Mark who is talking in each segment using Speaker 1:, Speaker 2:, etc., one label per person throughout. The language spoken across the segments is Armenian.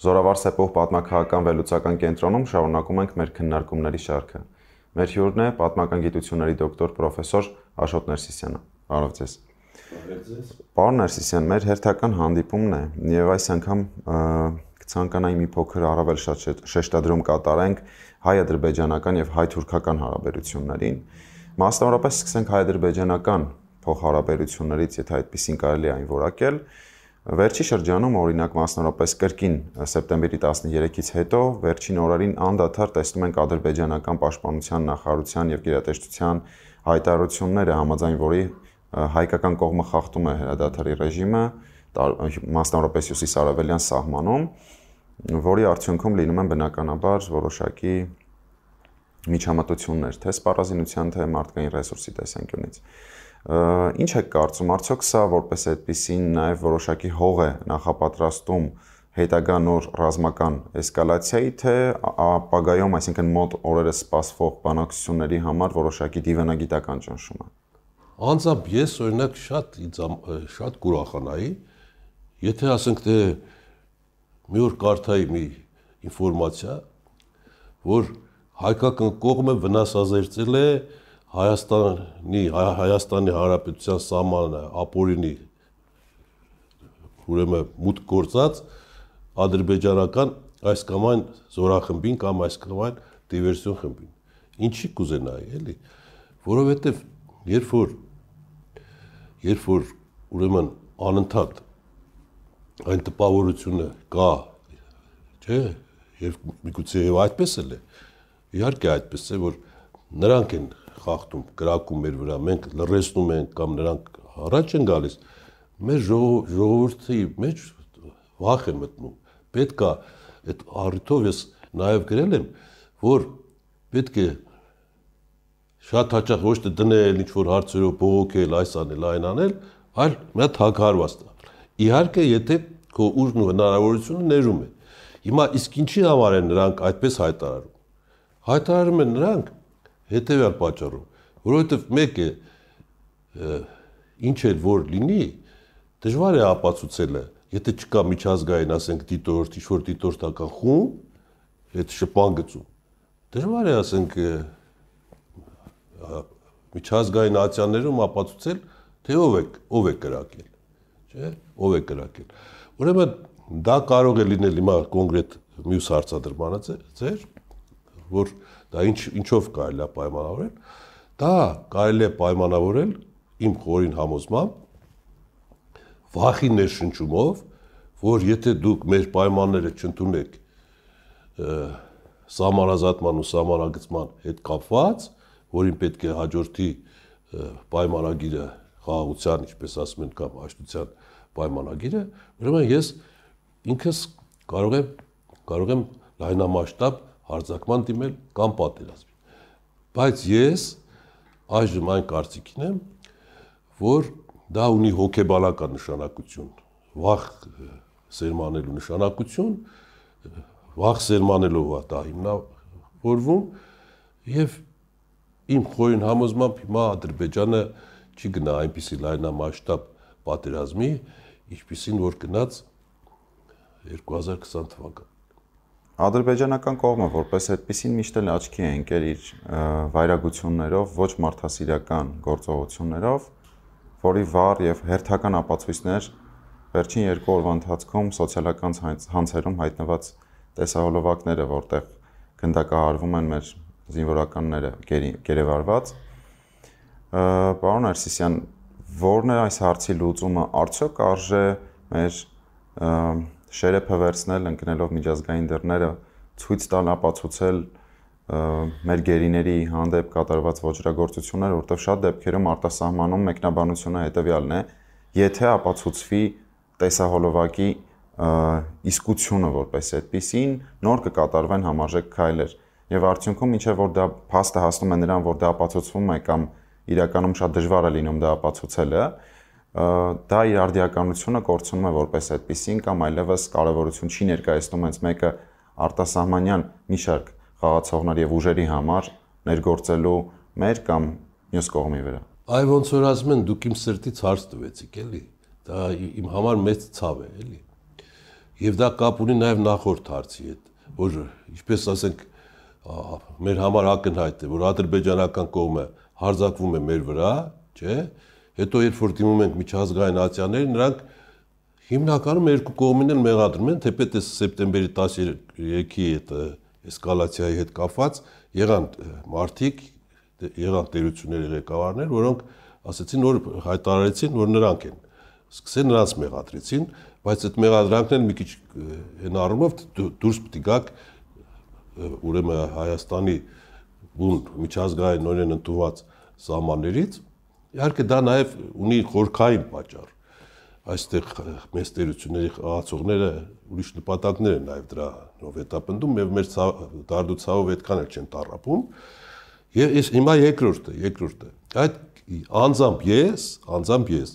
Speaker 1: Զորավար Սեպով պատմակահական վերլուծական կենտրոնում շարունակում ենք մեր քննարկումների շարքը։ Մեր հյուրն է պատմական գիտությունների դոկտոր պրոֆեսոր Աշոտ Ներսիսյանը։ Բարև ձեզ։
Speaker 2: Բարև ձեզ։
Speaker 1: Պարոն Ներսիսյան, մեր հերթական հանդիպումն է եւ այս անգամ կցանկանայի մի փոքր առավել շատ շեշտադրում կատարենք հայ-ադրբեջանական եւ հայ-թուրքական հարաբերություններին։ Մասնավորապես սկսենք հայ-ադրբեջանական փոխհարաբերություններից, եթե այդպեսին կարելի այն որակել, որ Վերջի շրջանում օրինակ մասնավորապես կրկին սեպտեմբերի 13-ից հետո վերջին օրերին անդադար տեսնում ենք ադրբեջանական պաշտպանության նախարարության եւ գերատեսչության հայտարարությունները, համաձայն որի հայկական կողմը խախտում է հրադադարի ռեժիմը, մասնավորապես հյուսիսարևելյան սահմանում, որի արդյունքում լինում են բնականաբար որոշակի միջամտություններ, թե սպառազինության, թե մարդկային ռեսուրսի տեսանկյունից։ Ինչ եք կարծում, արդյոք սա որպես այդպեսին նաև որոշակի հող է նախապատրաստում հետագա նոր ռազմական էսկալացիայի թե ապագայում, այսինքն մոտ օրերս սպասվող բանակցությունների համար որոշակի դիվանագիտական ճնշումը։
Speaker 2: Անձամբ ես օրինակ շատ շատ կուրախանայի, եթե ասենք թե մի օր կարթայի մի ինֆորմացիա, որ հայկական կողմը վնասազերծել է, է Հայաստանի Հայաստանի Հանրապետության սահմանը ապօրինի ուրեմն մուտք գործած ադրբեջանական այս կամ այն զորախմբին կամ այս կամ այն դիվերսիոն խմբին։ Ինչի կուզենայի, էլի, որովհետև երբ որ երբ որ ուրեմն անընդհատ այն տպավորությունը կա, չէ, եւ միգուցե եւ այդպես էլ է։ Իհարկե այդպես է, որ նրանք են խախտում, կրակում մեր վրա, մենք լրացնում ենք կամ նրանք առաջ են գալիս, մեր ժողովրդի մեջ վախ է մտնում։ Պետք է այդ առիթով ես նաև գրել եմ, որ պետք է շատ հաճախ ոչ թե դնել ինչ որ հարցերով բողոքել, այս անել, այն անել, այլ մի հատ հակարված տալ։ Իհարկե, եթե քո ուժն ու հնարավորությունը ներում է։ Հիմա իսկ ինչի համար են նրանք այդպես հայտարարում։ Հայտարարում են նրանք, հետեւյալ պատճառով, որովհետեւ մեկը ինչ էլ որ լինի, դժվար է ապացուցելը, եթե չկա միջազգային, ասենք, դիտորդ, ինչ որ դիտորդական խումբ այդ շփան գծում։ Դժվար է, ասենք, միջազգային ացիաներում ապացուցել, թե ով է, ով է կրակել, չէ՞, ով է կրակել։ Ուրեմն դա կարող է լինել հիմա կոնկրետ մյուս հարցադրմանը ձեր, որ Դա ինչ ինչով կարելի է պայմանավորել։ Դա կարելի է պայմանավորել իմ խորին համոզմամբ վախի ներշնչումով, որ եթե դուք մեր պայմանները չընդունեք համարազատման ու համարագծման հետ կապված, որին պետք է հաջորդի պայմանագիրը խաղաղության, ինչպես ասում են, կամ աշտության պայմանագիրը, ուրեմն ես ինքս կարող եմ կարող եմ լայնամասշտաբ հարձակման դիմել կամ պատերազմին։ Բայց ես այժմ այն կարծիքին եմ, որ դա ունի հոգեբանական նշանակություն, վախ սերմանելու նշանակություն, վախ սերմանելով դա հիմնավորվում եւ իմ խորին համոզմամբ հիմա Ադրբեջանը չի գնա այնպիսի լայնամասշտաբ պատերազմի, ինչպիսին որ գնաց 2020 թվականին
Speaker 1: ադրբեջանական կողմը որպես այդպեսին միշտ էլ աչքի է ընկել իր վայրագություններով, ոչ մարդասիրական գործողություններով, որի վառ եւ հերթական ապացույցներ վերջին երկու օրվա ընթացքում սոցիալական հանցերում հայտնված տեսահոլովակները, որտեղ գնդակահարվում են մեր զինվորականները գերեվարված։ Պարոն Արսիսյան, որն է այս հարցի լուծումը, արդյոք արժե մեր և, շերեփը վերցնել, ընկնելով միջազգային դռները, ցույց տալ ապացուցել մեր գերիների հանդեպ կատարված ոչրագործությունները, որտեղ շատ դեպքերում արտասահմանում մեկնաբանությունը հետևյալն է. եթե ապացուցվի տեսահոլովակի իսկությունը որպես այդպեսին, նոր կկատարվեն համաժեք քայլեր եւ արդյունքում ինչեւ որ դա փաստը հասնում է նրան, որ դա ապացուցվում է կամ իրականում շատ դժվար է լինում դա ապացուցելը, դա իր արդիականությունը կորցնում է որպես այդպեսին կամ այլևս կարևորություն չի ներկայացնում հենց մեկը արտասահմանյան մի շարք խաղացողներ եւ ուժերի համար ներգործելու մեր կամ մյուս կողմի վրա։
Speaker 2: Այ ոնց որ ասում են դուք իմ սրտից հարց տվեցիք, էլի։ Դա իմ համար մեծ ցավ է, էլի։ Եվ դա կապ ունի նաեւ նախորդ հարցի հետ, որ ինչպես ասենք մեր համար ակնհայտ է, որ ադրբեջանական կողմը հարձակվում է մեր վրա, չէ՞ հետո երբ որ դիմում ենք միջազգային ատյաներ, նրանք հիմնականում երկու կողմին են մեղադրում են, թեպետ է սեպտեմբերի 13-ի այդ էսկալացիայի հետ կապված եղան մարտիկ, դե, եղան տերությունների ղեկավարներ, որոնք ասեցին, որ հայտարարեցին, որ նրանք են սկսեն նրանց մեղադրեցին, բայց այդ մեղադրանքն էլ մի քիչ այն առումով դուրս պիտի գաք ուրեմն Հայաստանի բուն միջազգային օրենն ընդունված սահմաններից Իհարկե դա նաև ունի խորքային պատճառ։ Այստեղ մեծ տերությունների աղացողները ուրիշ նպատակներ են նաև դրանով հետապնդում եւ մեր դարդուցավով այդքան էլ չեն տարապում։ Եվ ես հիմա երկրորդը, երկրորդը։ Այդ անձամբ ես, անձամբ ես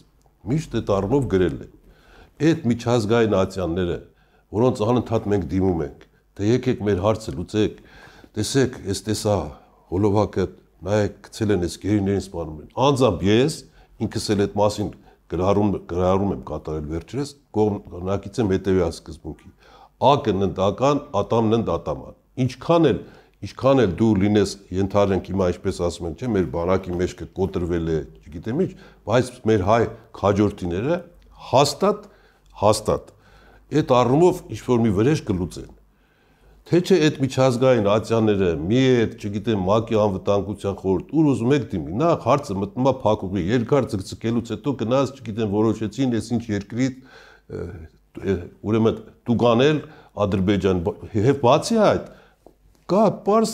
Speaker 2: միշտ այդ առումով գրել եմ։ Այդ միջազգային ացիանները, որոնց անընդհատ մենք դիմում ենք, թե «Դե եկեք մեր հարցը լուծեք, տեսեք, այս տեսա հոլովակը նայեք, գցել են այս գերիներին սպանում են։ Անձամբ ես ինքս էլ այդ մասին գրառում գրառում եմ կատարել վերջերս, կողմնակից եմ հետևյալ սկզբունքի։ ԱԿ-ն ընդական, ատամն ընդատաման։ Ինչքան էլ ինչքան էլ դու լինես ենթարկենք հիմա այսպես ասում են, չէ, մեր բանակի մեջը կոտրվել է, չգիտեմ ինչ, բայց մեր հայ քաջորդիները հաստատ հաստատ այդ առումով ինչ որ մի վրեժ կլուծեն Թե չէ այդ միջազգային ացիաները, մի այդ, չգիտեմ, ՄԱԿ-ի անվտանգության խորհուրդ, ուր ուզում եք դիմի, նա հարցը մտնում է փակուղի, երկար ցկցկելուց հետո գնաց, չգիտեմ, որոշեցին, ես ինչ երկրի ուրեմն տուգանել Ադրբեջան, եւ բացի այդ, կա պարզ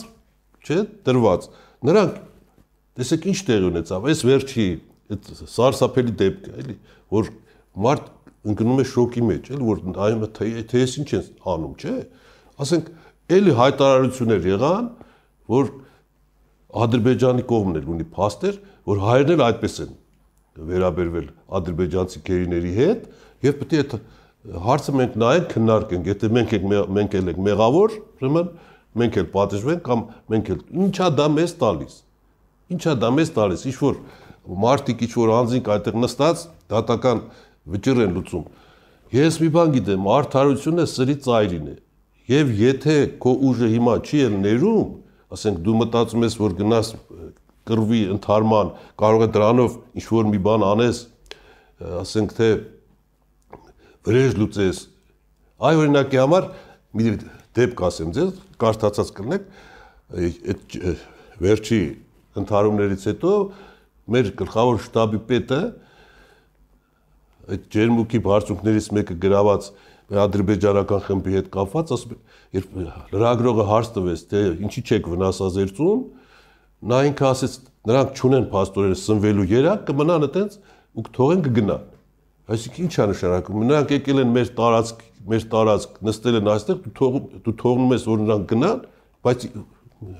Speaker 2: չէ դրված։ Նրանք տեսեք ինչ տեղի ունեցավ, այս վերջի այդ սարսափելի դեպքը, էլի, որ մարդ ընկնում է շոկի մեջ, էլ որ այ թե թե ես ինչ են անում, չէ՞ ասենք էլի հայտարարություններ եղան, որ Ադրբեջանի կողմն էլ ունի փաստեր, որ հայերն էլ այդպես են վերաբերվել ադրբեջանցի գերիների հետ եւ պետք է այդ հարցը մենք նայենք, քննարկենք, եթե մենք ենք մենք էլ ենք մեղավոր, ուրեմն մենք էլ պատժվենք կամ մենք էլ ինչա դա մեզ տալիս։ Ինչա դա մեզ տալիս, ինչ որ մարտիկ ինչ որ անձինք այդտեղ նստած դատական վճիռ են լուծում։ Ես մի բան գիտեմ, արդարությունը սրի ծայրին է։ Եվ եթե քո ուժը հիմա չի էլ ներում, ասենք դու մտածում ես, որ գնաս կրվի ընթարման, կարող է դրանով ինչ որ մի բան անես, ասենք թե վրեժ լուծես։ Այ օրինակի համար մի դեպք ասեմ ձեզ, կարդացած կլնեք, այդ վերջի ընթարումներից հետո մեր գլխավոր շտաբի պետը այդ ջերմուկի բարձունքներից մեկը գրաված ադրբեջանական խմբի հետ կապված, ասում երբ լրագրողը հարց տվեց, թե ինչի չեք վնասազերծում, նա ինքը ասեց, նրանք չունեն աստորերը սնվելու երակ, կմնան այտենց ու կթողեն կգնան։ Այսինքն ի՞նչ է նշանակում։ Նրանք եկել են մեր տարածք, մեր տարածք, նստել են այստեղ, դու թող դու թողնում ես որ նրանք գնան, բայց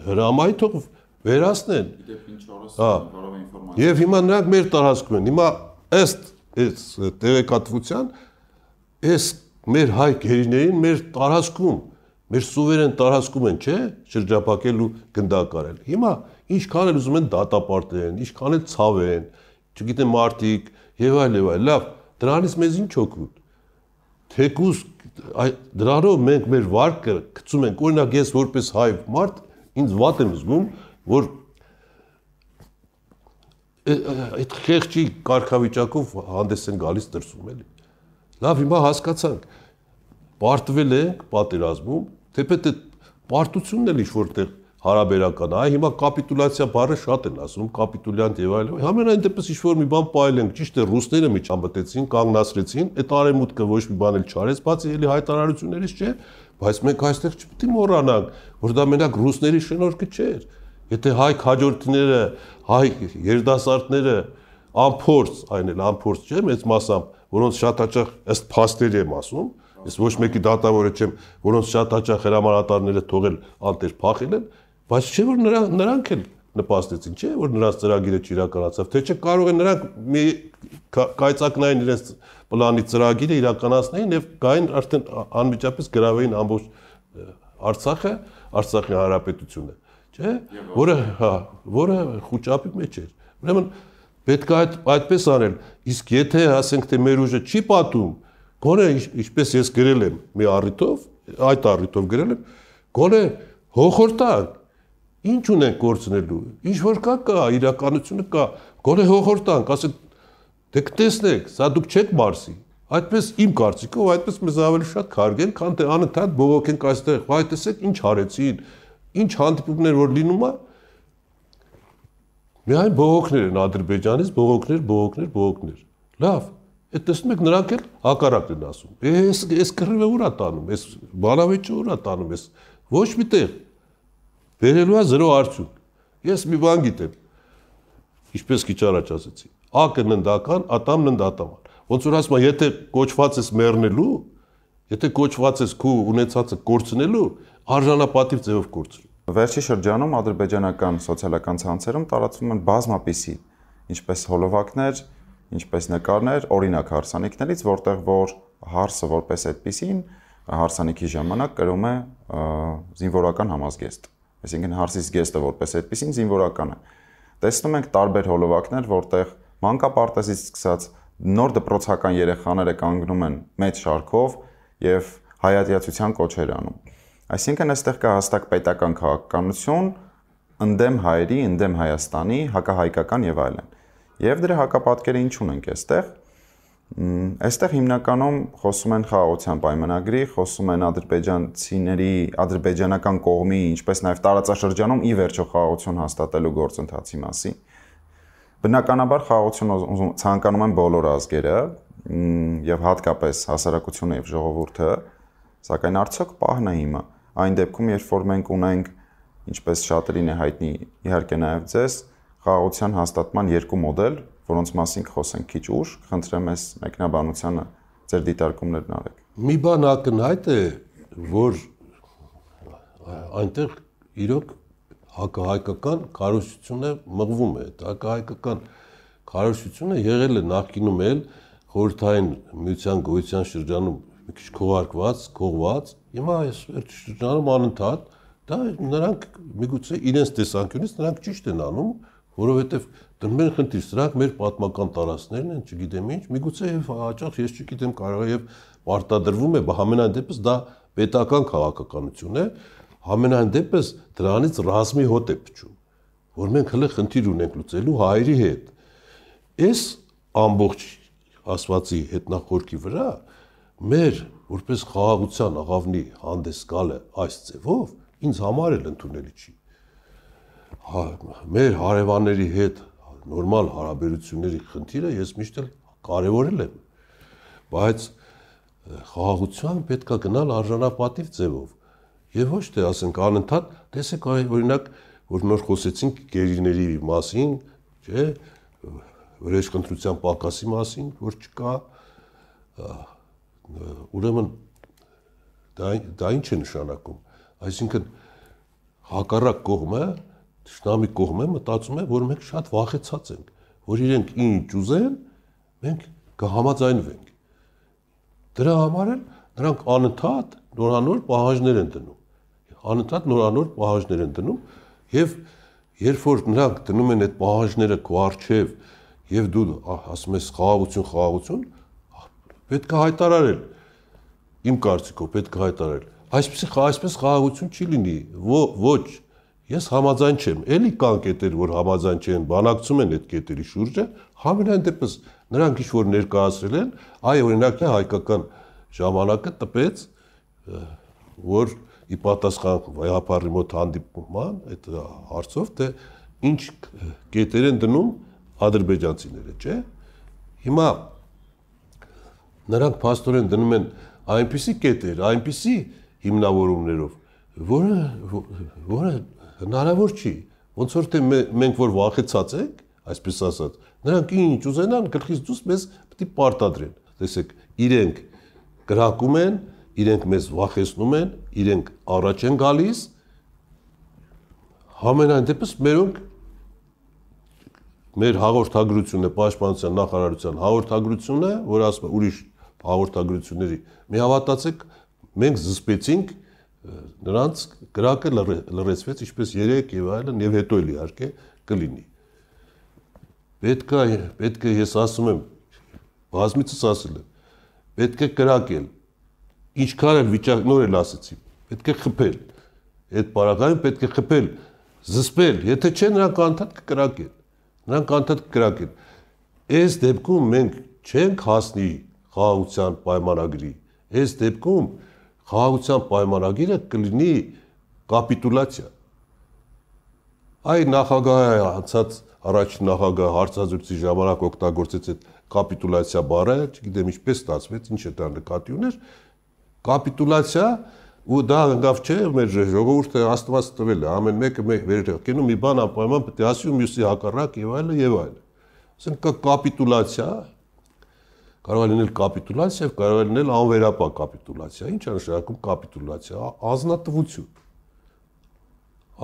Speaker 2: հրամայի թող վերացնեն։ Գիտեք ինչ օրս կարող հա։ է
Speaker 1: ինֆորմացիա։ Եվ
Speaker 2: հիմա նրանք մեր տարածքում են։ Հիմա ըստ այս տեղեկատվության այս մեր հայ գերիներին մեր տարածքում, մեր սուվերեն տարածքում են, չէ՞, շրջապակել ու գնդակարել։ Հիմա ինչքան էլ ուզում են դատապարտել են, ինչքան էլ ցավ են, չգիտեմ մարդիկ եւ այլ եւ այլ։ Լավ, դրանից մեզ ինչ օգուտ։ Թեկուզ դրանով մենք մեր վարկը գցում ենք։ Օրինակ ես որպես հայ մարդ ինձ վատ եմ զգում, որ այդ խեղճի կարգավիճակով հանդես են գալիս դրսում էլի։ Լավ, հիմա հասկացանք, պարտվել է պատերազմում, թեպետ այդ պարտությունն էլ ինչ-որ տեղ հարաբերական է։ Այ հիմա կապիտուլյացիա բառը շատ են ասում, կապիտուլյանտ եւ այլն։ Համենայն դեպս ինչ որ մի բան պայել են, ճիշտ է ռուսները միջամտեցին, կանգնացրեցին, այդ արեմուտքը ոչ մի բան էլ չարեց, բացի էլի հայտարարություններից չէ, բայց մենք այստեղ չպետք է մոռանանք, որ դա մենակ ռուսների շնորհքը չէր։ Եթե հայ քաջորդները, հայ երդասարտները ամփորձ, այն էլ ամփորձ չէ, մեծ մասամբ, որոնց շատ հաճախ ըստ փաստերի եմ ասում, Ես ոչ մեկի դատավորը չեմ, որոնց շատ հաճախ հրամանատարները թողել անտեր փախել են, բայց չէ որ նրա նրանք են նպաստեցին, չէ որ նրանց ծրագիրը չիրականացավ, թե չէ կարող են նրանք մի կայծակնային իրենց պլանի ծրագիրը իրականացնեին եւ գային արդեն անմիջապես գրավեին ամբողջ Արցախը, Արցախի հանրապետությունը, չէ, որը հա, որը խոճապի մեջ էր։ Ուրեմն պետք է այդ այդպես անել։ Իսկ եթե ասենք թե մեր ուժը չի պատում Գոնե ինչպես ես գրել եմ մի առիթով, այդ առիթով գրել եմ, գոնե հողորտան ինչ ունեն կորցնելու։ Ինչ որ կա կա, իրականությունը կա։ Գոնե հողորտանք, ասեք դե կտեսնեք, սա դուք չեք մարսի։ Այդպես իմ կարծիքով, այդպես մեզ ավելի շատ քարգեն, քան թե անընդհատ բողոքենք այստեղ, վայ տեսեք ինչ արեցին, ինչ հանդիպումներ որ լինում է։ Միայն բողոքներ են Ադրբեջանից, բողոքներ, բողոքներ, բողոքներ։ Լավ, Այդ տեսնում եք նրանք էլ հակառակն են ասում։ Էս էս կռիվը ուրա տանում, էս բանավեճը ուրա տանում, էս ոչ միտեղ վերելու է զրո արդյունք։ Ես մի բան գիտեմ։ Ինչպես քիչ առաջ ասացի։ Ա-ը ննդական, ատամն ննդատաման։ Ոնց որ ասում եմ, եթե կոչված ես մեռնելու, եթե կոչված ես քու ունեցածը կորցնելու, արժանապատիվ ձևով կորցրու։ Վերջի շրջանում ադրբեջանական սոցիալական
Speaker 1: ցանցերում տարածվում են բազմապիսի, ինչպես հոլովակներ, ինչպես նկարներ, օրինակ հարսանիքներից, որտեղ որ հարսը որպես այդպեսին հարսանիքի ժամանակ կրում է զինվորական համազգեստ։ Այսինքն հարսի զգեստը որպես այդպեսին զինվորական է։ Տեսնում ենք տարբեր հոլովակներ, որտեղ մանկապարտեզից սկսած նոր դպրոցական երեխաները կանգնում են մեծ շարքով եւ հայատյացության կոչեր անում։ Այսինքն այստեղ կա հստակ պետական քաղաքականություն, ընդդեմ հայերի, ընդդեմ Հայաստանի, հակահայկական եւ այլն։ Եվ դրա հակապատկերը ինչ ունենք այստեղ։ Այստեղ հիմնականում խոսում են խաղաղության պայմանագրի, խոսում են ադրբեջանցիների, ադրբեջանական կողմի, ինչպես նաև տարածաշրջանում ի վերջո խաղաղություն հաստատելու գործընթացի մասին։ Բնականաբար խաղաղություն ցանկանում են բոլոր ազգերը եւ հատկապես հասարակությունը եւ ժողովուրդը, սակայն արդյոք պահն է հիմա այն դեպքում, երբ որ մենք ունենք ինչպես շատերին է հայտնի իհարկե նաև ձեզ խաղաղության հաստատման երկու մոդել, որոնց մասին կխոսենք քիչ ուշ, խնդրեմ ես մեկնաբանությանը ձեր դիտարկումներն արեք։
Speaker 2: Մի բան ակնհայտ է, որ այնտեղ իրոք հակահայկական կարողությունը մղվում է։ Հակահայկական կարողությունը եղել է նախկինում էլ խորհրդային միության գույության շրջանում մի քիչ քողարկված, կողված, հիմա այս շրջանում անընդհատ դա նրանք միգուցե իրենց տեսանկյունից նրանք ճիշտ են անում, որովհետև դրմեն խնդիր, սրանք մեր պատմական տարածքներն են, չգիտեմ ինչ, միգուցե եւ հաճախ ես չգիտեմ կարող եւ պարտադրվում է, համենայն դեպս դա պետական քաղաքականություն է, համենայն դեպս դրանից ռազմի հոտ է փչում, որ մենք հələ խնդիր ունենք լուծելու հայերի հետ։ Այս ամբողջ ասվածի հետնախորքի վրա մեր որպես խաղաղության աղավնի հանդես գալը այս ձևով ինձ համար էլ ընդունելի չի։ Հա, մեր հարևանների հետ նորմալ հարաբերությունների խնդիրը ես միշտ էլ կարևորել եմ բայց խաղաղության պետքա գնալ արժանապատիվ ձևով եւ ոչ թե ասենք անընդհատ տեսեք այ օրինակ որ նոր խոսեցինք գերիների մասին չէ վրեժկնդրության պակասի մասին որ չկա ուրեմն դա դա ինչ է նշանակում այսինքն հակառակ կողմը շտաբի կողմը մտածում է, որ մենք շատ վախեցած ենք, որ իրենք ինչ ուզեն, մենք կհամաձայնվենք։ Դրա համար էլ նրանք անընդհատ նորանոր պահանջներ են դնում։ Անընդհատ նորանոր պահանջներ են դնում եւ երբ որ նրանք դնում են այդ պահանջները քո արչեւ եւ դու ասում ես խաղաղություն, խաղաղություն, պետք է հայտարարել իմ կարծիքով պետք է հայտարարել այսպես այսպես խաղաղություն չի լինի ոչ Ես համաձայն չեմ։ Էլի կան կետեր, որ համաձայն չեն, բանակցում են այդ կետերի շուրջը, համենայն դեպս նրանք ինչ որ ներկայացրել են, այ օրինակն է հայկական ժամանակը տպեց, որ ի պատասխան Վայհապարի մոտ հանդիպման այդ հարցով թե ինչ կետեր են դնում ադրբեջանցիները, չէ՞։ Հիմա նրանք փաստորեն դնում են այնպիսի կետեր, այնպիսի հիմնավորումներով, որը որը Հնարավոր չի։ Ոնց որ թե մենք որ վախեցած ենք, այսպես ասած, նրանք ինչ ուզենան գլխից դուրս մեզ պիտի պարտադրեն։ Տեսեք, իրենք գրակում են, իրենք մեզ վախեցնում են, իրենք առաջ են գալիս։ Համենայն դեպս մերոնք մեր հաղորդագրությունը, պաշտպանության նախարարության հաղորդագրությունը, որ ասում է ուրիշ հաղորդագրությունների, մի հավատացեք, մենք զսպեցինք նրանց գրակը լրացվեց ինչպես 3 եւ այլն եւ հետո էլ իհարկե կլինի։ Պետք է պետք է ես ասում եմ բազմիցս ասել եմ պետք է կրակել ինչքան էլ վիճակ նոր էլ ասեցի պետք է խփել այդ պարագայում պետք է խփել զսպել եթե չէ նրանք անդադ կկրակեն նրանք անդադ կկրակեն այս դեպքում մենք չենք հասնի խաղաղության պայմանագրի այս դեպքում խաղաղության պայմանագիրը կլինի կապիտուլյացիա։ Այ նախագահը անցած առաջ նախագահ հարցազրույցի ժամանակ օգտագործեց այդ կապիտուլյացիա բառը, չգիտեմ ինչպես ստացվեց, ինչ է դա նկատի ուներ։ Կապիտուլյացիա ու դա անգավ չէ մեր ժողովուրդը աստված տվել է, ամեն մեկը մեկ վերջակենում մի բան անպայման պետք է ասի ու մյուսի հակառակ եւ այլն եւ այլն։ Ասենք կապիտուլյացիա կարող է լինել կապիտուլացիա եւ կարող է լինել անվերապահ կապիտուլացիա։ Ինչ է նշանակում կապիտուլացիա։ Ազնատվություն։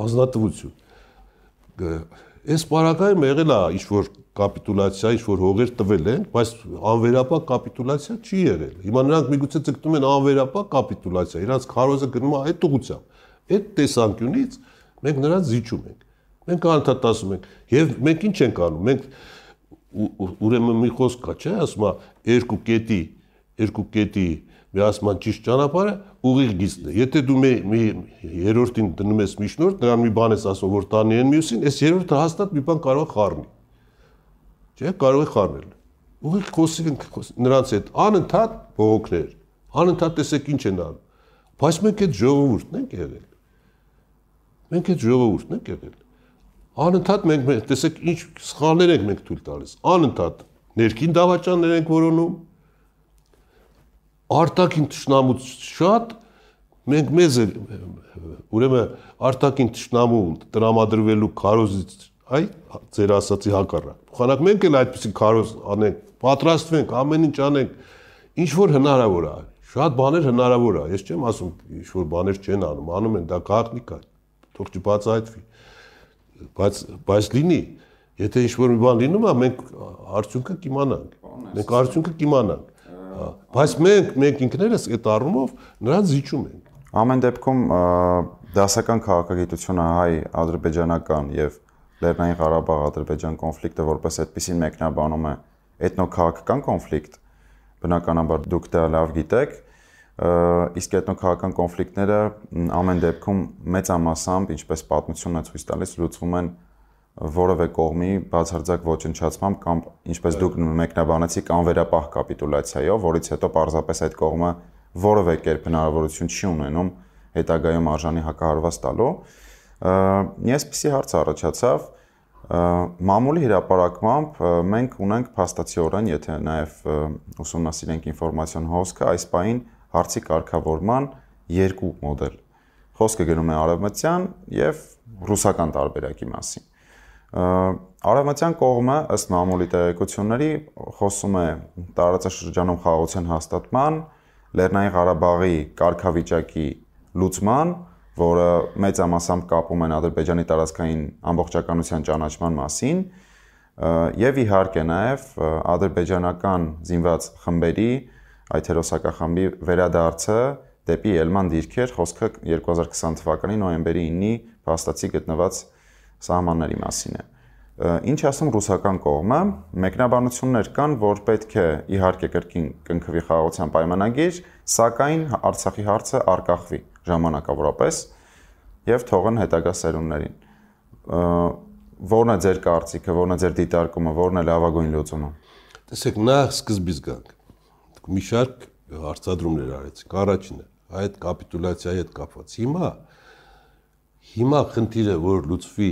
Speaker 2: Ազնատվություն։ Այս պարակայում եղել է ինչ որ կապիտուլացիա, ինչ որ հողեր տվել են, բայց անվերապահ կապիտուլացիա չի եղել։ Հիմա նրանք միգուցե ցկտում են անվերապահ կապիտուլացիա, իրանց քարոզը գնում է այդ ուղությամբ։ Այդ տեսանկյունից մենք նրանց զիջում ենք։ Մենք անդադասում ենք եւ մենք ինչ ենք անում։ Մենք ուրեմն մի խոսք կա, չէ՞, ասում է երկու կետի, երկու կետի միասման ճիշտ ճանապարհը ուղիղ գիծն է։ Եթե դու մի, մի երրորդին դնում ես միջնորդ, նրան մի բան ես ասում, որ տանի են մյուսին, այս երրորդը հաստատ մի բան կարող է խառնի։ Չէ, կարող է խառնել։ Ուղիղ խոսիկ նրանց հետ անընդհատ բողոքներ, անընդհատ տեսեք ինչ են անում։ Բայց մենք այդ ժողովուրդն ենք եղել։ Մենք այդ ժողովուրդն ենք եղել։ Անընդհատ մենք տեսեք ինչ սխալներ ենք մենք թույլ տալիս։ Անընդհատ ներքին դավաճաններ ենք որոնում։ Արտակին ճշնամուց շատ մենք մեզ ուրեմն արտակին ճշնամու տրամադրվելու կարոզից այ ձեր ասացի հակառակ։ Փոխանակ մենք էլ այդպեսի կարոզ անենք, պատրաստվենք, ամեն ինչ անենք, ինչ որ հնարավոր է։ Շատ բաներ հնարավոր է։ Ես չեմ ասում ինչ որ բաներ չեն անում, անում են, դա գաղտնիք է։ Թող չբացահայտվի բայց բայց լինի եթե ինչ որ մի բան լինում է մենք արդյունքը կիմանանք մենք արդյունքը կիմանանք հա բայց մենք մենք ինքներս այդ առումով նրան զիջում ենք ամեն դեպքում
Speaker 1: դասական քաղաքագիտությունը հայ ադրբեջանական եւ Լեռնային Ղարաբաղ Ադրբեջան կոնֆլիկտը որպես այդպեսին մեկնաբանում է էթնոքաղաքական կոնֆլիկտ բնականաբար դուք դա լավ գիտեք իսկ էթնոքաղաքական կոնֆլիկտները ամեն դեպքում մեծամասամբ, ինչպես պատմությունն է ցույց տալիս, լուծվում են որևէ կողմի բացարձակ ոչնչացմամբ կամ ինչպես դուք մեկնաբանեցիք, անվերապահ կապիտուլյացիայով, որից հետո պարզապես այդ կողմը որևէ կերպ հնարավորություն չի ունենում հետագայում արժանի հակահարված տալու։ Միասպիսի հարց առաջացավ, Մամուլի հրապարակմամբ մենք ունենք փաստացիորեն, եթե նաև ուսումնասիրենք ինֆորմացիոն հոսքը, այս պայն հարցի կարգավորման երկու մոդել։ Խոսքը գնում է արևմտյան եւ ռուսական տարբերակի մասին։ Արևմտյան կողմը ըստ մամուլի տեղեկությունների խոսում է տարածաշրջանում խաղաղության հաստատման, Լեռնային Ղարաբաղի կարգավիճակի լուծման, որը մեծամասամբ կապում են Ադրբեջանի տարածքային ամբողջականության ճանաչման մասին, եւ իհարկե նաեւ ադրբեջանական զինված խմբերի այդ հերոսակախմբի վերադարձը դեպի ելման դիրքեր խոսքը 2020 թվականի նոյեմբերի 9-ի փաստացի գտնված սահմանների մասին է։ Ինչ ասում ռուսական կողմը, մեկնաբանություններ կան, որ պետք է իհարկե կրկին կնքվի խաղաղության պայմանագիր, սակայն Արցախի հարցը արկախվի ժամանակավորապես եւ թողն հետագա սերունդներին։ Որն է ձեր կարծիքը, որն է ձեր դիտարկումը, որն է լավագույն լուծումը։
Speaker 2: Տեսեք, նա սկզբից գանք մի շարք հարցադրումներ արեցինք։ Առաջինը այդ կապիտուլյացիայի հետ կապված։ Հիմա հիմա խնդիրը որ լուծվի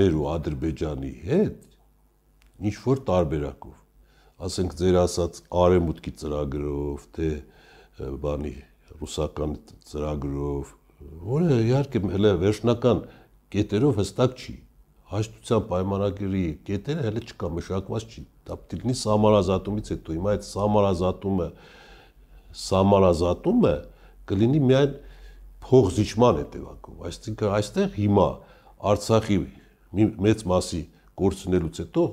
Speaker 2: մեր ու Ադրբեջանի հետ ինչ որ տարբերակով ասենք ձեր ասած արեմուտքի ծրագրով թե բանի ռուսական ծրագրով որը իհարկե հələ վերջնական կետերով հստակ չի հաշտության պայմանագրի կետերը հələ չկա մշակված չի դա պետք լինի համարազատումից հետո։ Հիմա այդ համարազատումը համարազատումը կլինի միայն փոխզիջման հետևանքով։ Այսինքն այստեղ հիմա Արցախի մի մեծ մասի կորցնելուց հետո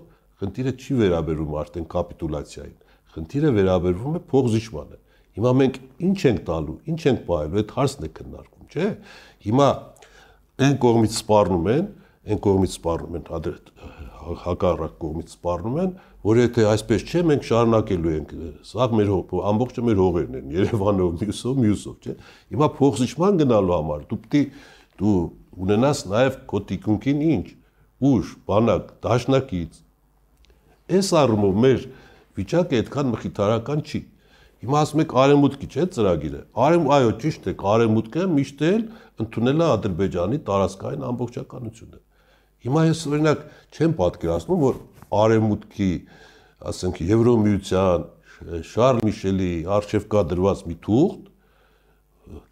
Speaker 2: խնդիրը չի վերաբերում արդեն կապիտուլացիային։ Խնդիրը վերաբերվում է փոխզիջմանը։ Հիմա մենք ինչ ենք տալու, ինչ ենք պահելու, այդ հարցն է քննարկում, չէ՞։ Հիմա այն կողմից սպառնում են, այն կողմից սպառնում են հակառակ կողմից սպառնում են, որ եթե այսպես չէ, մենք շարունակելու ենք։ Սա մեր ամբողջը մեր հողերն են, Երևանով, մյուսով, մյուսով, չէ։ Հիմա փոխզիջման գնալու համար դու պետք դու ունենաս նաև քո տիկունքին ինչ՝ ուժ, բանակ, դաշնակից։ Այս առումով մեր վիճակը այդքան մխիթարական չի։ Հիմա ասում եք արևմուտքի չէ ծրագիրը։ Արև այո, ճիշտ է, արևմուտքը միշտ էլ ընդունել է Ադրբեջանի տարածքային ամբողջականությունը։ Հիմա ես օրինակ չեմ պատկերացնում, որ արևմուտքի, ասենք Եվրոմիության, Շարլ Միշելի արժև կա դրված մի թուղթ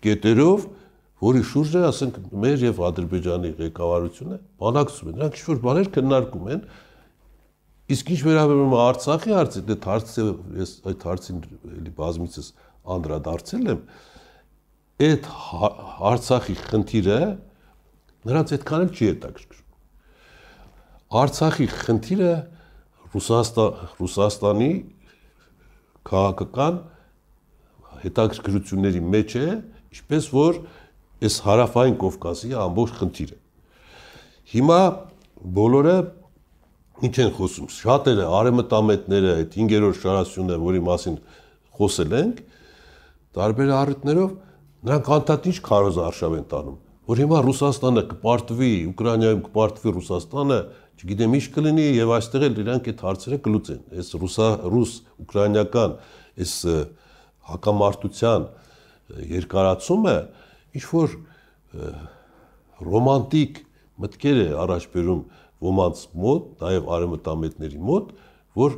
Speaker 2: կետերով, որի շուրջ է, ասենք, մեր եւ Ադրբեջանի ղեկավարությունը բանակցում են։ Նրանք ինչ որ բաներ քննարկում են։ Իսկ ինչ վերաբերում է Արցախի հարցին, դե հարցը ես այդ հարցին էլի բազմիցս անդրադարձել եմ, այդ հա-, Արցախի խնդիրը նրանց այդքան էլ չի հետաքրքրում։ Արցախի խնդիրը Ռուսաստան Ռուսաստանի քաղաքական հետաքրքրությունների մեջ է, ինչպես որ այս հարավային Կովկասի ամբողջ խնդիրը։ Հիմա բոլորը ինչ են խոսում։ Շատերը արեմտամետները այդ 5-րդ շարասյունը, որի մասին խոսել ենք, տարբեր առիթներով նրանք անդադիր քարոզ արշավ են տանում որ հիմա Ռուսաստանը կպարտվի, Ուկրաինայում կպարտվի Ռուսաստանը, չգիտեմ ինչ կլինի եւ այստեղ էլ իրանք այդ հարցերը կլուծեն։ Այս ռուսա ռուս ուկրաինական այս հակամարտության երկարացումը ինչ որ ռոմանտիկ մտքեր է առաջ բերում ոմանց մոտ, նաեւ արեմտամետների մոտ, որ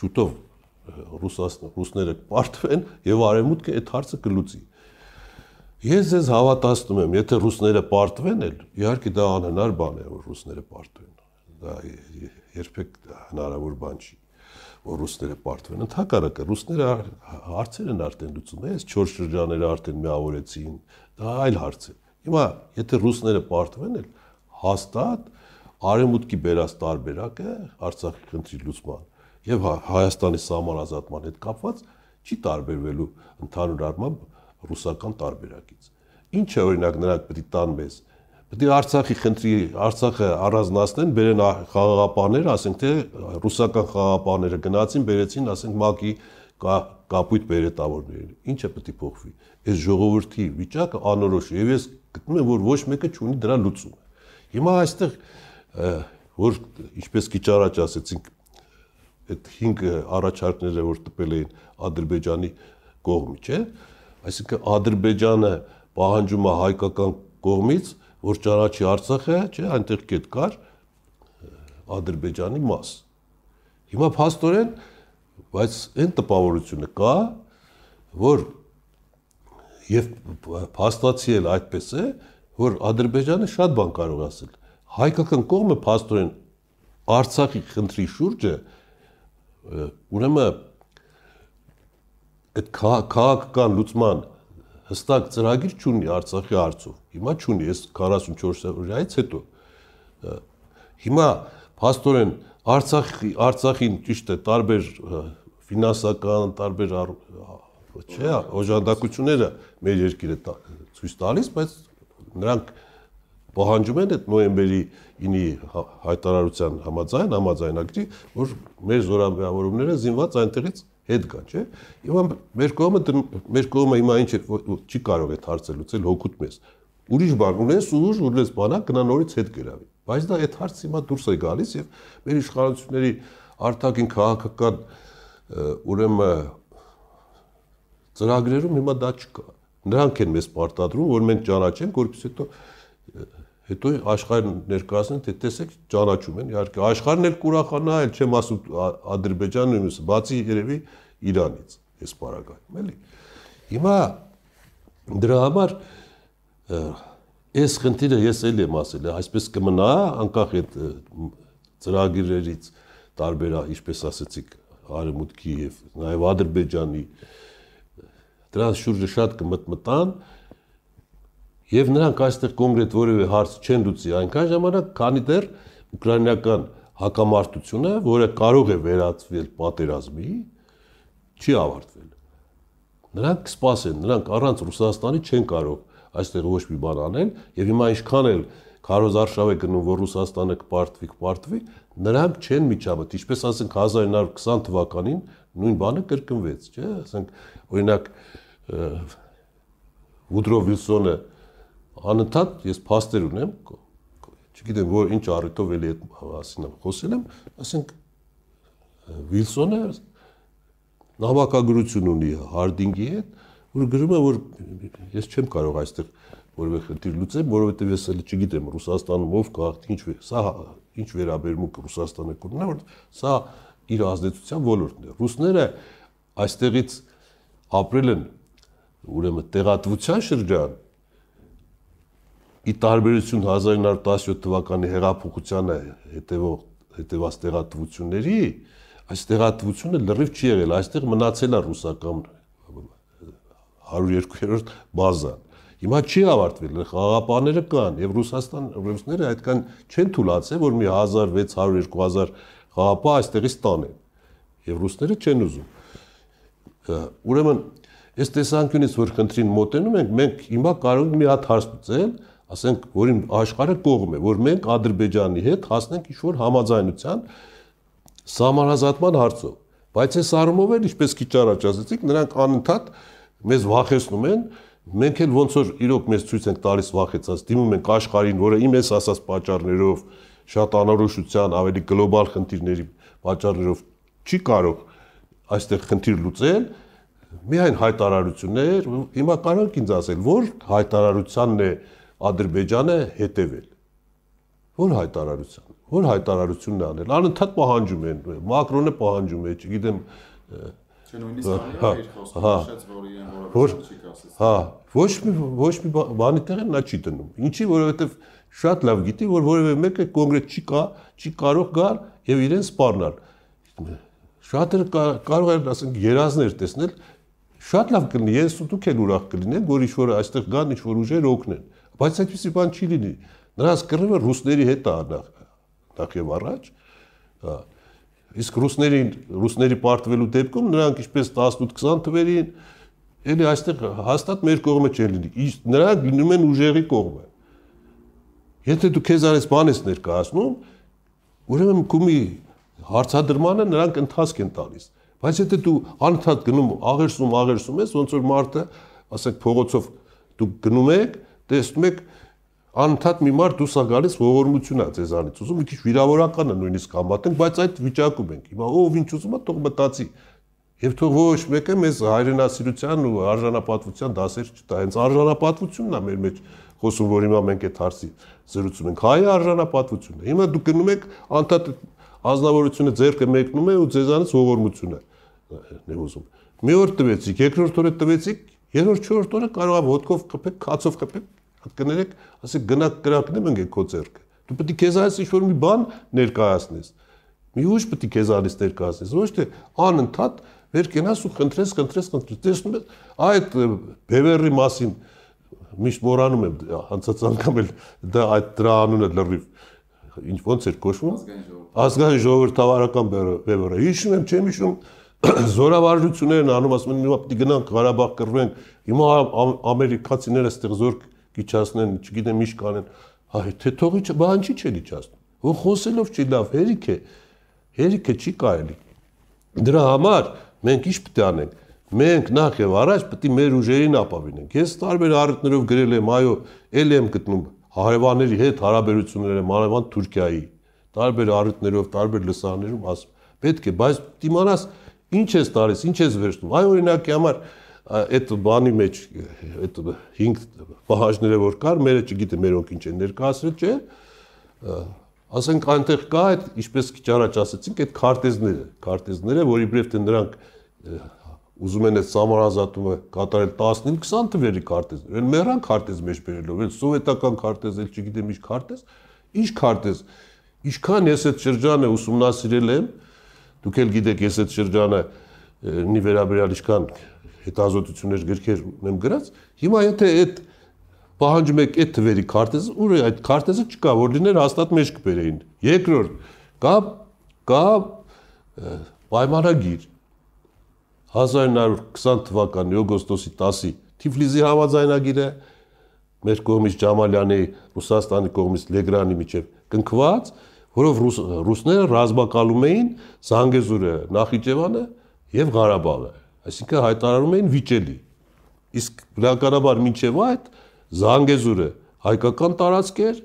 Speaker 2: շուտով ռուսաստան ռուսները կպարտվեն եւ արեմուտքը այդ հարցը կլուծի։ կլ Ես ձեզ հավատացնում եմ, եթե ռուսները պարտվեն էլ, իհարկե դա անհնար բան է, որ ռուսները պարտվեն։ Դա երբեք հնարավոր բան չի, որ ռուսները պարտվեն։ Ընդհակառակը, ռուսները հարցեր են արդեն լուծում, այս 4 շրջանները արդեն միավորեցին, դա այլ հարց է։ Հիմա, եթե ռուսները պարտվեն էլ, հաստատ արևմուտքի բերած տարբերակը Արցախի քննի լուծման եւ Հայաստանի սահման ազատման հետ կապված չի տարբերվելու ընդհանուր առմամբ ռուսական տարբերակից։ Ինչ է օրինակ նրանք պետք է տան մեզ։ Պետք է Արցախի քննի Արցախը առանձնացնեն, բերեն խաղաղապաներ, ասենք թե ռուսական խաղաղապաները գնացին, բերեցին, ասենք ՄԱԿ-ի կապույտ բերետավորներին։ Ինչը պետք է փոխվի։ Այս ժողովրդի վիճակը անորոշ է եւ ես գտնում եմ, որ ոչ մեկը չունի դրա լուծումը։ Հիմա այստեղ որ ինչպես քիչ առաջ ասեցինք, այդ 5 առաջարկները որ տպել էին Ադրբեջանի կողմի, չէ՞, Այսինքն Ադրբեջանը պահանջում է հայկական կողմից, որ ճանաչի Արցախը, չէ, այնտեղ կետ կար Ադրբեջանի մաս։ Հիմա փաստորեն, բայց այն տպավորությունը կա, որ եւ փաստացի էլ այդպես է, որ Ադրբեջանը շատ բան կարող ասել։ Հայկական կողմը փաստորեն Արցախի քննի շուրջը ուրեմն այդ քաղաքական լուծման հստակ ծրագիր չունի Արցախի հարցով։ Հիմա չունի, ես 44 օրից հետո։ Հիմա փաստորեն Արցախի Արցախին ճիշտ է տարբեր ֆինանսական, տարբեր չէ, օժանդակությունները մեր երկիրը ցույց տալիս, բայց նրանք պահանջում են այդ նոյեմբերի 9-ի հա-, հայտարարության համաձայն համաձայնագրի, որ մեր զորավարումները զինված այնտեղից հետ գա, չէ։ Հիմա մեր կողմը մեր կողմը հիմա ինչ է, չի կարող այդ հարցը լուծել հոգուտ մեզ։ Ուրիշ բան ունես, ուժ, ուրես բանակ, գնա նորից հետ գրավի։ Բայց դա այդ հարցը հիմա դուրս է գալիս եւ մեր իշխանությունների արտաքին քաղաքական ուրեմն ծրագրերում հիմա դա չկա։ Նրանք են մեզ պարտադրում, որ մենք ճանաչենք, որպես հետո հետո աշխարհը ներկայացնեն, թե տեսեք ճանաչում են, իհարկե աշխարհն էլ կուրախանա, այլ չեմ ասում Ադրբեջանը նույնպես, բացի երևի Իրանից, այս պարագայում, էլի։ Հիմա դրա համար այս խնդիրը ես էլ եմ ասել, այսպես կմնա անկախ այդ ծրագրերից տարբեր, ինչպես ասեցիք, արևմուտքի եւ նաեւ Ադրբեջանի դրանց շուրջը շատ կմտմտան, կմ եւ նրանք այստեղ կոնկրետ որևէ հարց չեն լուծի այնքան ժամանակ, քանի դեռ ուկրաինական հակամարտությունը, որը կարող է վերածվել պատերազմի, չի ավարտվել։ Նրանք կսպասեն, նրանք առանց Ռուսաստանի չեն կարող այստեղ ոչ մի բան անել եւ հիմա ինչքան էլ քարոզարշավ է գնում, որ Ռուսաստանը կպարտվի, կպարտվի, նրանք չեն միջամտ։ Ինչպես ասենք 1920 թվականին նույն բանը կրկնվեց, չէ՞, ասենք օրինակ Ուդրո Վիլսոնը անընդհատ ես փաստեր ունեմ, չգիտեմ որ ինչ առիթով էլի այդ մասին խոսել եմ, ասենք Վիլսոնը նավակագրություն ունի Հարդինգի հետ, որ գրում է որ ես չեմ կարող այստեղ որևէ խնդիր լուծեմ, որովհետև ես էլ չգիտեմ Ռուսաստանում ով գաղտնի ինչ սա ինչ վերաբերմունք Ռուսաստանը կունենա, որ սա իր ազդեցության ոլորտն է։ Ռուսները այստեղից ապրել են ուրեմն տեղատվության շրջան, Ի տարբերություն 1917 թվականի հեղափոխությանը հետևող հետևած տեղատվությունների, այս տեղատվությունը լրիվ չի եղել, այստեղ մնացել է ռուսական 102-րդ բազան։ Հիմա չի ավարտվել, խաղապաները կան եւ Ռուսաստան ռուսները այդքան չեն թուլացել, որ մի 1600 2000 խաղապա այստեղից տանեն։ Եվ ռուսները չեն ուզում։ Ուրեմն այս տեսանկյունից որ քննին մոտենում ենք, մենք հիմա կարող ենք մի հատ հարց ծուցել, ասենք, որին աշխարհը կողմ է, որ մենք Ադրբեջանի հետ հասնենք ինչ-որ համաձայնության համարազատման հարցով։ Բայց այս առումով էլ ինչպես քիչ առաջ ասացիք, նրանք անընդհատ մեզ վախեցնում են, մենք էլ ոնց որ իրոք մեզ ցույց ենք տալիս վախեցած, դիմում ենք աշխարհին, որը իմ էս ասած պատճառներով շատ անորոշության, ավելի գլոբալ խնդիրների պատճառներով չի կարող այստեղ խնդիր լուծել, միայն հայտարարություններ, հիմա կարող եք ինձ ասել, որ հայտարարությանն է, հայտարարությունն է Ադրբեջանը հետևել։ Որ հայտարարության, որ հայտարարությունն անել։ Անընդհատ պահանջում են, Մակրոնը պահանջում է, չգիտեմ նույնիսկ այն հա, հա, երկխոսքից, հա, որ իրեն որը չի ասես։ Հա, ոչ մի ոչ մի բանի տեղը նա չի դնում։ Ինչի, որովհետև շատ լավ գիտի, որ որևէ մեկը կոնկրետ չի կա, չի կարող գալ եւ իրեն սպառնալ։ Շատերը կարող են ասենք երազներ տեսնել, շատ լավ կլինի, ես ու դուք էլ ուրախ կլինենք, որ ինչ որ այստեղ գան, ինչ որ ուժեր օգնեն։ Բայց այդպեսի բան չի լինի։ Նրանց կռիվը ռուսների հետ է նախ նախ եւ առաջ։ Հա։ Իսկ ռուսներին ռուսների պարտվելու դեպքում նրանք ինչպես 18-20 թվերին էլի այստեղ հաստատ մեր կողմը չեն լինի։ Նրանք լինում են ուժերի կողմը։ Եթե դու քեզ արես բան ես ներկայացնում, ուրեմն կումի հարցադրմանը նրանք ընթացք են տալիս։ Բայց եթե դու անընդհատ գնում աղերսում աղերսում ես, ոնց որ մարդը, ասենք փողոցով դու գնում ես տեսնում եք անընդհատ մի մարդ դուս է գալիս ողորմություն է ձեզանից ուզում մի քիչ վիրավորական է նույնիսկ համատենք բայց այդ վիճակում ենք հիմա ով ինչ ուզում է թող մտածի եւ թող ոչ մեկը մեզ հայրենասիրության ու արժանապատվության դասեր չտա հենց արժանապատվությունն է մեր մեջ խոսում որ հիմա մենք այդ հարցի զրուցում ենք հայ արժանապատվությունն է հիմա դու գնում եք անընդհատ ազնվորությունը ձերքը մեկնում է ու ձեզանից ողորմությունը նեւզում մի օր տվեցիք երկրորդ օրը տվեցիք երրորդ չորրորդ օրը կարող է հոտկով կփեք, քացով կփեք, կներեք, ասեք գնա կրակնեմ ընկե քո ձեռքը։ Դու պետք է քեզանից ինչ որ մի բան ներկայացնես։ Մի ուժ պետք է քեզանից ներկայացնես, ոչ թե անընդհատ վեր կենաս ու խնդրես, խնդրես, խնդրես։ Տեսնում ես, այդ բևերի մասին միշտ մորանում եմ, անցած անգամ էլ դա այդ դրա անունը լրիվ ինչ ոնց էր կոչվում։ Ազգային ժողովրդավարական բևերը։ Հիշում եմ, չեմ հիշում զորավարժություններն անում, ասում են, հիմա պետք է գնանք Ղարաբաղ կռվենք։ Հիմա ամերիկացիները այստեղ զորք գիճացնեն, չգիտեմ ինչ կանեն։ Հա թե թողի բան չի չէ գիճացնում։ Ու խոսելով չի լավ, հերիք է։ Հերիքը չի կարելի։ Դրա համար մենք ինչ պետք է անենք։ Մենք նախ եւ առաջ պետք է մեր ուժերին ապավինենք։ Ես տարբեր առիթներով գրել եմ, այո, ել եմ գտնում հարևանների հետ հարաբերությունները, մանավան Թուրքիայի։ Տարբեր առիթներով, տարբեր լսարաններում ասում։ Պետք է, բայց իմանաս ինչ ես տալիս, ինչ ես վերցնում։ Այ օրինակի համար այդ բանի մեջ այդ 5 պահանջները որ կար, մերը չգիտեմ մերոնք ինչ են ներկայացրել, չէ։ Ասենք այնտեղ կա այդ ինչպես քիչ առաջ ասացինք, այդ քարտեզները, քարտեզները, որ իբրև թե նրանք ուզում են այդ համառազատումը կատարել 15-20 թվերի քարտեզներ։ Էլ մեռան քարտեզ մեջ բերելով, էլ սովետական քարտեզ, էլ չգիտեմ ինչ քարտեզ, ինչ քարտեզ։ Ինչքան ես այդ շրջանը ուսումնասիրել եմ, դուք էլ գիտեք, ես այդ շրջանը նի վերաբերյալ ինչքան հետազոտություններ գրքեր ունեմ գրած, հիմա եթե այդ պահանջում եք այդ թվերի քարտեզը, ուր է այդ քարտեզը չկա, որ լիներ հաստատ մեջ կբերեին։ Երկրորդ, կա կա պայմանագիր 1920 թվականի օգոստոսի 10-ի Թիֆլիզի համաձայնագիրը մեր կողմից Ջամալյանի Ռուսաստանի կողմից Լեգրանի միջև կնքված, որով ռուս, ռուսները ռազմակալում էին Զանգեզուրը, Նախիջևանը եւ Ղարաբաղը այսինքն հայտարարում էին վիճելի։ Իսկ բնականաբար մինչև այդ Զանգեզուրը հայկական տարածք էր,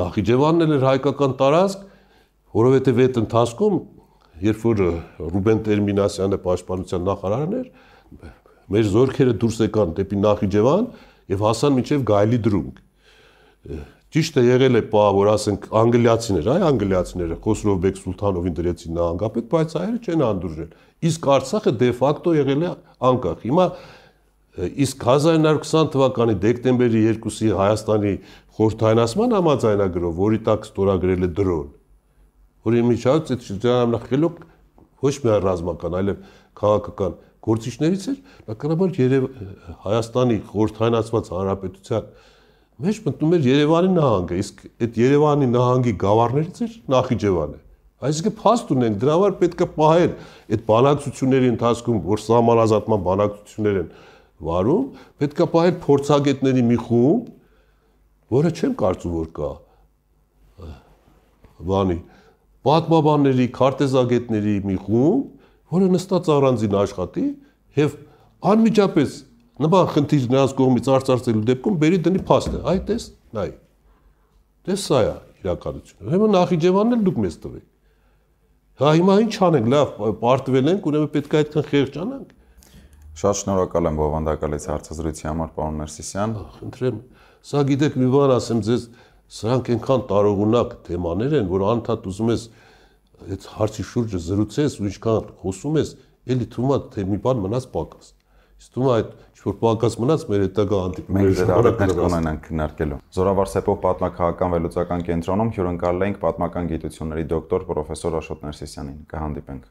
Speaker 2: Նախիջևանն էլ էր հայկական տարածք, որովհետև այդ ընթացքում երբ որ Ռուբեն Տերմինասյանը պաշտպանության նախարարն էր, մեր զորքերը դուրս եկան դեպի Նախիջևան եւ հասան մինչեւ Գայլի դրունգ։ Ճիշտ է եղել է պա, որ ասենք անգլիացիներ, այ անգլիացիները Խոսրով Բեկ Սուլթանովին դրեցին նահանգապետ, բայց հայերը չեն անդուրժել։ Իսկ Արցախը դե ֆակտո եղել է անկախ։ Հիմա իսկ 1920 թվականի դեկտեմբերի 2-ի Հայաստանի խորհրդանասման համաձայնագրով, որի տակ ստորագրել է դրոն, որի միջոցով այդ շրջանամնախելոք ոչ միայն ռազմական, այլև քաղաքական գործիչներից էր, բնականաբար Երև Հայաստանի խորհրդանացված հանրապետության մեջ մտնում էր Երևանի նահանգը, իսկ այդ Երևանի նահանգի գավառներից էր Նախիջևանը։ Այսինքն փաստ ունենք, դրա համար պետք է պահել այդ բանակցությունների ընթացքում, որ համանազատման բանակցություններ են վարում, պետք է պահել փորձագետների մի խումբ, որը չեմ կարծում որ կա բանի պատմաբանների, քարտեզագետների մի խումբ, որը նստած առանձին աշխատի եւ անմիջապես նման խնդիր նրանց կողմից արծարծելու դեպքում բերի դնի փաստը։ Այ տես, նայ։ Տես սա է իրականությունը։ Ուրեմն Նախիջևանն էլ դուք մեզ տվեք։ Հա հիմա ինչ անենք, լավ, պարտվել ենք, ուրեմն պետք է այդքան խեղճանանք։
Speaker 1: Շատ շնորհակալ եմ բովանդակալից հարցազրույցի համար, պարոն Ներսիսյան։
Speaker 2: Խնդրեմ, սա գիտեք մի բան ասեմ ձեզ, սրանք այնքան տարողունակ թեմաներ են, որ անդադ ուզում ես այդ հարցի շուրջը զրուցես ու ինչքան խոսում ես, ելի թվում է թե մի բան մնաց պակաս։ Իսկ թվում է այդ որ պակաս մնաց մեր հետագա հանդիպումների ժամանակ կունենանք
Speaker 1: քննարկելու։ Զորավար Սեփով պատմակահական վերլուծական կենտրոնում հյուրընկալել ենք պատմական գիտությունների դոկտոր պրոֆեսոր Աշոտ Ներսիսյանին։ Կհանդիպենք։